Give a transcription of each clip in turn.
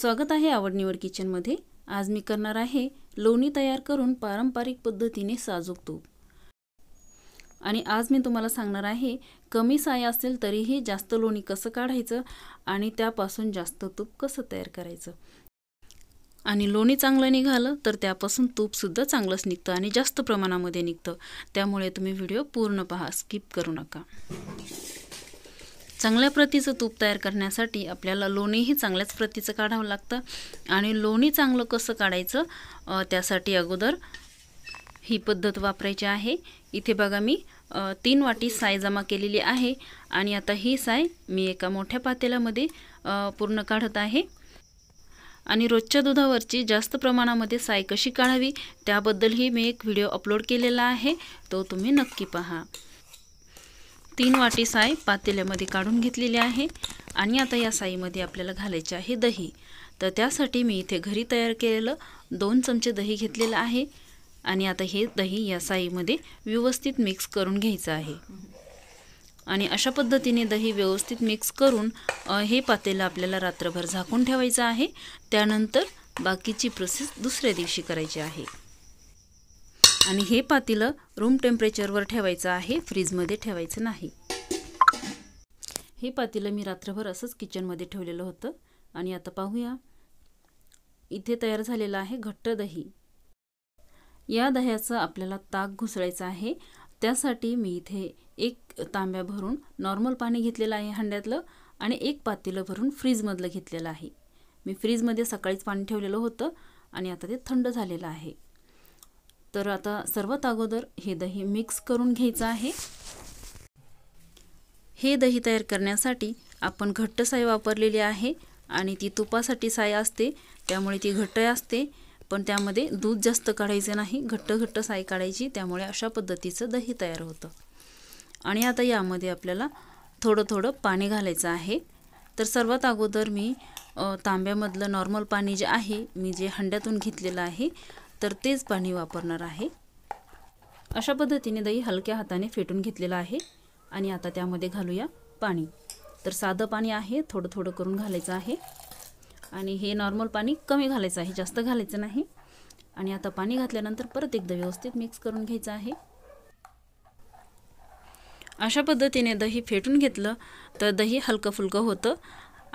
स्वागत आहे आवडनिवड किचनमध्ये आज मी करणार आहे लोणी तयार करून पारंपरिक पद्धतीने साजूक तूप आणि आज मी तुम्हाला सांगणार आहे कमी साय असेल तरीही जास्त लोणी कसं काढायचं आणि त्यापासून जास्त तूप कसं तयार करायचं आणि लोणी चांगलं निघालं तर त्यापासून तूपसुद्धा चांगलंच निघतं आणि जास्त प्रमाणामध्ये निघतं त्यामुळे तुम्ही व्हिडिओ पूर्ण पहा स्किप करू नका चांगल्या प्रतीचं तूप तयार करण्यासाठी आपल्याला लोणीही चांगल्याच प्रतीचं काढावं लागतं आणि लोणी चांगलं कसं काढायचं त्यासाठी अगोदर ही पद्धत वापरायची आहे इथे बघा मी तीन वाटी साय जमा केलेली आहे आणि आता ही साय मी एका मोठ्या पातेल्यामध्ये पूर्ण काढत आहे आणि रोजच्या दुधावरची जास्त प्रमाणामध्ये साय कशी काढावी त्याबद्दलही मी एक व्हिडिओ अपलोड केलेला आहे तो तुम्ही नक्की पहा तीन वाटी साय पातेल्यामध्ये काढून घेतलेली आहे आणि आता या साईमध्ये आपल्याला घालायचे आहे दही तर त्यासाठी मी इथे घरी तयार केलेलं दोन चमचे दही घेतलेलं आहे आणि आता हे दही या साईमध्ये व्यवस्थित मिक्स करून घ्यायचं आहे आणि अशा पद्धतीने दही व्यवस्थित मिक्स करून हे पातेलं आपल्याला रात्रभर झाकून ठेवायचं आहे त्यानंतर बाकीची प्रोसेस दुसऱ्या दिवशी करायची आहे आणि हे पातेलं रूम टेम्परेचरवर ठेवायचं आहे फ्रीजमध्ये ठेवायचं नाही हे पातेलं मी रात्रभर असंच किचनमध्ये ठेवलेलं होतं आणि आता पाहूया इथे तयार झालेलं आहे घट्ट दही या दह्याचं आपल्याला ताक घुसळायचं आहे त्यासाठी मी इथे एक तांब्या भरून नॉर्मल पाणी घेतलेलं आहे हंड्यातलं आणि एक पातेलं भरून फ्रीजमधलं घेतलेलं आहे मी फ्रीजमध्ये सकाळीच पाणी ठेवलेलं होतं आणि आता ते थंड झालेलं आहे तर आता सर्वात अगोदर हे दही मिक्स करून घ्यायचं आहे हे दही तयार करण्यासाठी आपण घट्ट साय वापरलेली आहे आणि ती तुपासाठी साय असते त्यामुळे ती घट्ट असते पण त्यामध्ये दूध जास्त काढायचं नाही घट्ट घट्ट साय काढायची त्यामुळे अशा पद्धतीचं दही तयार होतं आणि आता यामध्ये आपल्याला थोडं थोडं पाणी घालायचं आहे तर सर्वात अगोदर मी तांब्यामधलं नॉर्मल पाणी जे आहे मी जे हंड्यातून घेतलेलं आहे तर तेच पाणी वापरणार आहे अशा पद्धतीने दही हलक्या हाताने फेटून घेतलेलं आहे आणि आता त्यामध्ये घालूया पाणी तर साधं पाणी आहे थोडं थोडं करून घालायचं आहे आणि हे नॉर्मल पाणी कमी घालायचं आहे जास्त घालायचं नाही आणि आता पाणी घातल्यानंतर परत एकदा व्यवस्थित मिक्स करून घ्यायचं आहे अशा पद्धतीने दही फेटून घेतलं तर दही हलकं फुलकं होतं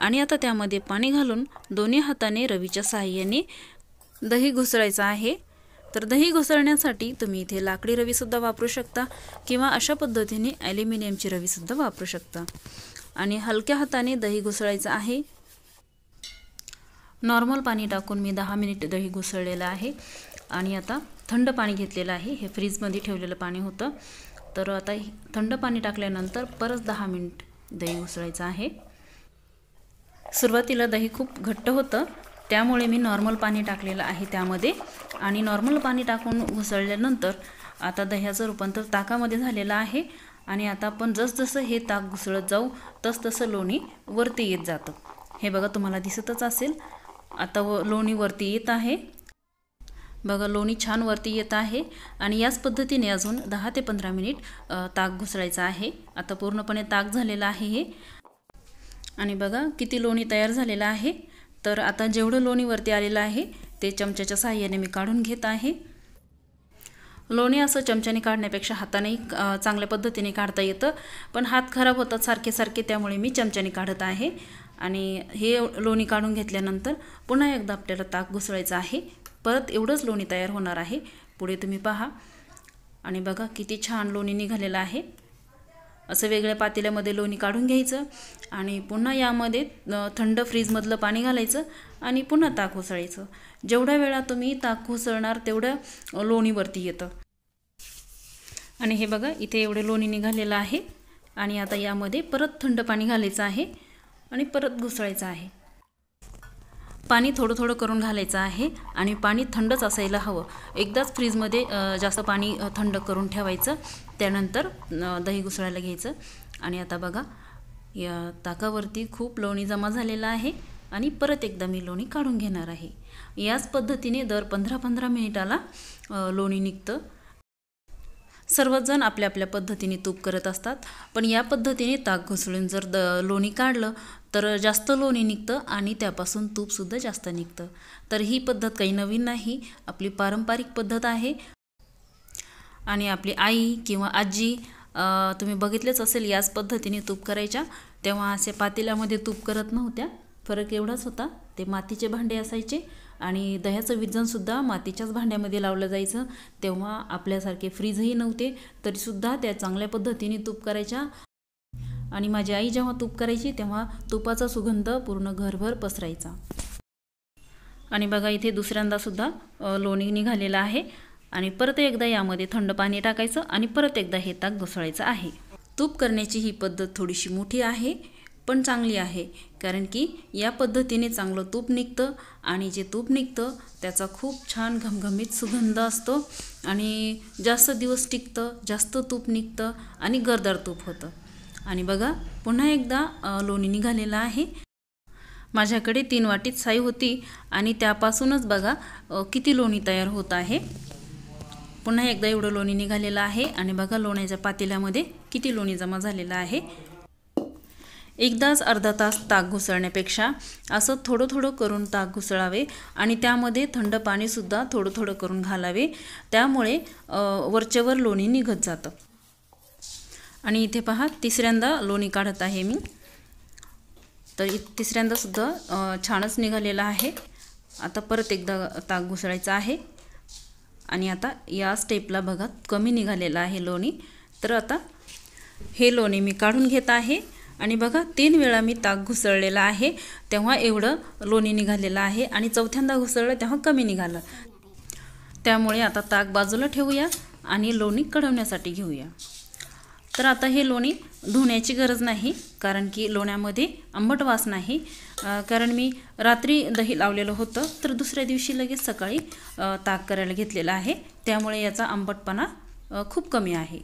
आणि आता त्यामध्ये पाणी घालून दोन्ही हाताने रवीच्या सहाय्याने दही घुसळायचं आहे तर दही घुसळण्यासाठी तुम्ही इथे लाकडी रवीसुद्धा वापरू शकता किंवा अशा पद्धतीने ॲल्युमिनियमची रवीसुद्धा वापरू शकता आणि हलक्या हाताने दही घुसळायचं आहे नॉर्मल पाणी टाकून मी दहा मिनिट दही घुसळलेलं आहे आणि आता थंड पाणी घेतलेलं आहे हे फ्रीजमध्ये ठेवलेलं पाणी होतं तर आता थंड पाणी टाकल्यानंतर परत दहा मिनिट दही घुसळायचं आहे सुरुवातीला दही खूप घट्ट होतं त्यामुळे मी नॉर्मल पाणी टाकलेलं आहे त्यामध्ये आणि नॉर्मल पाणी टाकून घुसळल्यानंतर आता दह्याचं रूपांतर ताकामध्ये झालेलं आहे आणि आता आपण जसजसं हे ताक घुसळत जाऊ तसतसं लोणी वरती येत जातं हे बघा तुम्हाला दिसतच असेल आता व लोणी वरती येत आहे बघा लोणी छान वरती येत आहे आणि याच पद्धतीने अजून दहा ते पंधरा मिनिट ताक घुसळायचं आहे आता पूर्णपणे ताक झालेलं आहे हे आणि बघा किती लोणी तयार झालेलं आहे तर आता जेवढं लोणीवरती आलेलं आहे ते चमच्याच्या सहाय्याने मी काढून घेत आहे लोणी असं चमच्याने काढण्यापेक्षा हाताने चांगल्या पद्धतीने काढता येतं पण हात खराब होतात सारखे सारखे त्यामुळे मी चमच्याने काढत आहे आणि हे लोणी काढून घेतल्यानंतर पुन्हा एकदा आपल्याला ताक घुसळायचं आहे परत एवढंच लोणी तयार होणार आहे पुढे तुम्ही पहा आणि बघा किती छान लोणी निघालेलं आहे असं वेगळ्या पातेल्यामध्ये लोणी काढून घ्यायचं आणि पुन्हा यामध्ये थंड फ्रीजमधलं पाणी घालायचं आणि पुन्हा ताक उसळायचं जेवढ्या वेळा तुम्ही ताक उसळणार तेवढ्या लोणीवरती येतं आणि हे बघा इथे एवढे लोणी निघालेलं आहे आणि आता यामध्ये परत थंड पाणी घालायचं आहे आणि परत घुसळायचं आहे पाणी थोडं थोडं करून घालायचं आहे आणि पाणी थंडच असायला हवं एकदाच फ्रीजमध्ये जास्त पाणी थंड करून ठेवायचं त्यानंतर दही घुसळायला घ्यायचं आणि आता बघा या ताकावरती खूप लोणी जमा झालेलं आहे आणि परत एकदा मी लोणी काढून घेणार आहे याच पद्धतीने दर पंधरा पंधरा मिनिटाला लोणी निघतं सर्वजण आपल्या आपल्या पद्धतीने तूप करत असतात पण या पद्धतीने ताक घुसळून जर द लोणी काढलं तर जास्त लोणी निघतं आणि त्यापासून तूपसुद्धा जास्त निघतं तर ही पद्धत काही नवीन नाही आपली पारंपरिक पद्धत आहे आणि आपली आई किंवा आजी तुम्ही बघितलेच असेल याच पद्धतीने तूप करायच्या तेव्हा असे पातेल्यामध्ये तूप करत नव्हत्या फरक एवढाच होता ते मातीचे भांडे असायचे आणि दह्याचं विजनसुद्धा मातीच्याच भांड्यामध्ये लावलं जायचं तेव्हा आपल्यासारखे फ्रीजही नव्हते तरीसुद्धा त्या चांगल्या पद्धतीने तूप करायच्या आणि माझी आई जेव्हा तूप करायची तेव्हा तुपाचा सुगंध पूर्ण घरभर पसरायचा आणि बघा इथे दुसऱ्यांदासुद्धा लोणी निघालेलं आहे आणि परत एकदा यामध्ये थंड पाणी टाकायचं आणि परत एकदा हे ताक घुसळायचं आहे तूप करण्याची ही पद्धत थोडीशी मोठी आहे पण चांगली आहे कारण की या पद्धतीने चांगलं तूप निघतं आणि जे तूप निघतं त्याचा खूप छान घमघमीत सुगंध असतो आणि जास्त दिवस टिकतं जास्त तूप निघतं आणि गरदार तूप होतं आणि बघा पुन्हा एकदा लोणी निघालेलं आहे माझ्याकडे तीन वाटीत साई होती आणि त्यापासूनच बघा किती लोणी तयार होत आहे पुन्हा एकदा एवढं लोणी निघालेलं आहे आणि बघा लोण्याच्या पातेल्यामध्ये किती लोणी जमा झालेलं आहे एकदाच अर्धा तास ताक घुसळण्यापेक्षा असं थोडं थोडं करून ताक घुसळावे आणि त्यामध्ये थंड पाणीसुद्धा थोडं थोडं करून घालावे त्यामुळे वरचेवर लोणी निघत जातं आणि इथे पहा तिसऱ्यांदा लोणी काढत आहे मी तर तिसऱ्यांदासुद्धा छानच निघालेला आहे आता परत एकदा ताक घुसळायचा आहे आणि आता या स्टेपला बघा कमी निघालेला आहे लोणी तर आता हे लोणी मी काढून घेत आहे आणि बघा तीन वेळा मी ताक घुसळलेला आहे तेव्हा एवढं लोणी निघालेलं आहे आणि चौथ्यांदा घुसळलं तेव्हा कमी निघालं त्यामुळे आता ताक बाजूला ठेवूया आणि लोणी कढवण्यासाठी घेऊया तर आता हे लोणी धुण्याची गरज नाही कारण की लोण्यामध्ये आंबट वास नाही कारण मी रात्री दही लावलेलं होतं तर दुसऱ्या दिवशी लगेच सकाळी ताक करायला घेतलेलं आहे त्यामुळे याचा आंबटपणा खूप कमी आहे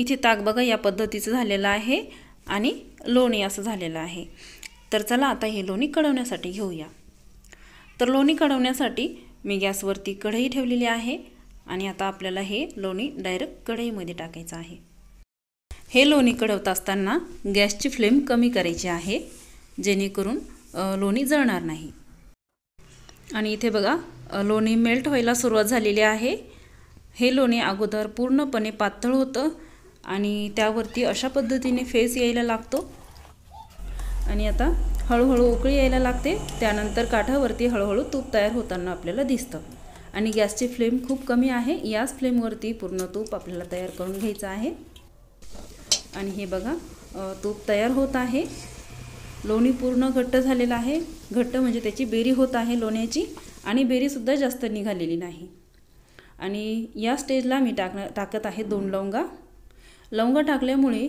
इथे ताक बघा या पद्धतीचं झालेलं आहे आणि लोणी असं झालेलं आहे तर चला आता हे लोणी कढवण्यासाठी घेऊया तर लोणी कढवण्यासाठी मी गॅसवरती कढई ठेवलेली आहे आणि आता आपल्याला हे लोणी डायरेक्ट कढईमध्ये टाकायचं आहे हे लोणी कढवत असताना गॅसची फ्लेम कमी करायची आहे जेणेकरून लोणी जळणार नाही आणि इथे बघा लोणी मेल्ट व्हायला सुरुवात झालेली आहे हे लोणी अगोदर पूर्णपणे पातळ होतं आणि त्यावरती अशा पद्धतीने फेस यायला लागतो आणि आता हळूहळू उकळी यायला लागते त्यानंतर काठावरती हळूहळू तूप तयार होताना आपल्याला दिसतं आणि गॅसची फ्लेम खूप कमी आहे याच फ्लेमवरती पूर्ण तूप आपल्याला तयार करून घ्यायचं आहे आणि हे बघा तूप तयार होत आहे लोणी पूर्ण घट्ट झालेलं आहे घट्ट म्हणजे त्याची बेरी होत आहे लोण्याची आणि बेरीसुद्धा जास्त निघालेली नाही आणि या स्टेजला मी टाक टाकत आहे दोन लवंगा लवंगा टाकल्यामुळे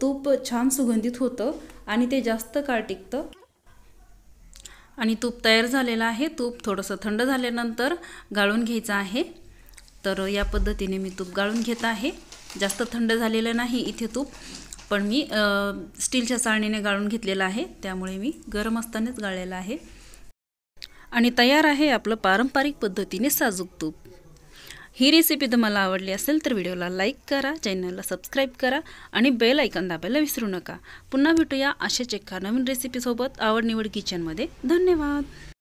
तूप छान सुगंधित होतं आणि ते जास्त काळ टिकतं आणि तूप तयार झालेलं आहे तूप थोडंसं थंड झाल्यानंतर गाळून घ्यायचं आहे तर या पद्धतीने मी तूप गाळून घेत आहे जास्त थंड झालेलं नाही इथे तूप पण मी स्टीलच्या चाळणीने गाळून घेतलेलं आहे त्यामुळे मी गरम असतानाच गाळलेलं आहे आणि तयार आहे आपलं पारंपरिक पद्धतीने साजूक तूप ही रेसिपी तुम्हाला आवडली असेल तर व्हिडिओला लाईक करा चॅनलला सबस्क्राईब करा आणि बेल ऐकन दाबायला विसरू नका पुन्हा भेटूया अशाच एका नवीन रेसिपीसोबत आवड निवड किचनमध्ये धन्यवाद